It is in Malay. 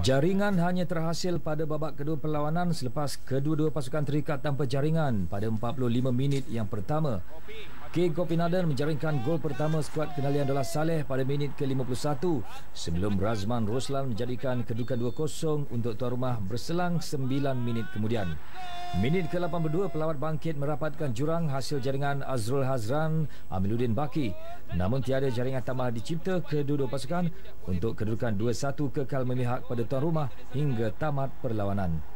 Jaringan hanya terhasil pada babak kedua perlawanan selepas kedua-dua pasukan terikat tanpa jaringan pada 45 minit yang pertama. K. Gopinadan menjaringkan gol pertama skuad kenalian adalah Saleh pada minit ke-51 sebelum Razman Roslan menjadikan kedudukan 2-0 untuk tuan rumah berselang 9 minit kemudian. Minit ke-82 pelawat bangkit merapatkan jurang hasil jaringan Azrul Hazran Amiluddin Baki. Namun tiada jaringan tambah dicipta kedua-dua pasukan untuk kedudukan 2-1 kekal memihak pada tuan rumah hingga tamat perlawanan.